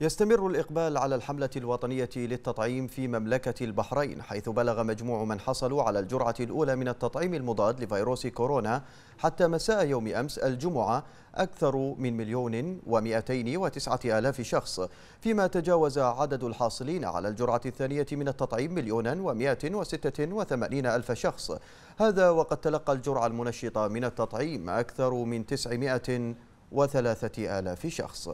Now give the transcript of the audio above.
يستمر الإقبال على الحملة الوطنية للتطعيم في مملكة البحرين حيث بلغ مجموع من حصلوا على الجرعة الأولى من التطعيم المضاد لفيروس كورونا حتى مساء يوم أمس الجمعة أكثر من مليون ومئتين وتسعة آلاف شخص فيما تجاوز عدد الحاصلين على الجرعة الثانية من التطعيم مليونا ومئة وستة وثمانين ألف شخص هذا وقد تلقى الجرعة المنشطة من التطعيم أكثر من تسعمائة وثلاثة آلاف شخص